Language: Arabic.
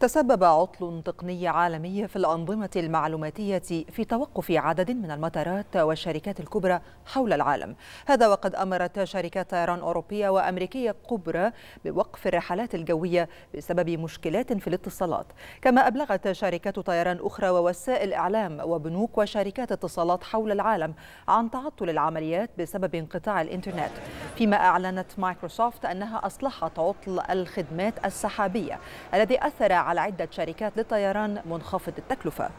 تسبب عطل تقني عالمي في الأنظمة المعلوماتية في توقف عدد من المطارات والشركات الكبرى حول العالم هذا وقد أمرت شركات طيران أوروبية وأمريكية كبرى بوقف الرحلات الجوية بسبب مشكلات في الاتصالات كما أبلغت شركات طيران أخرى ووسائل إعلام وبنوك وشركات اتصالات حول العالم عن تعطل العمليات بسبب انقطاع الإنترنت فيما أعلنت مايكروسوفت أنها أصلحت عطل الخدمات السحابية الذي أثر على عدة شركات للطيران منخفض التكلفة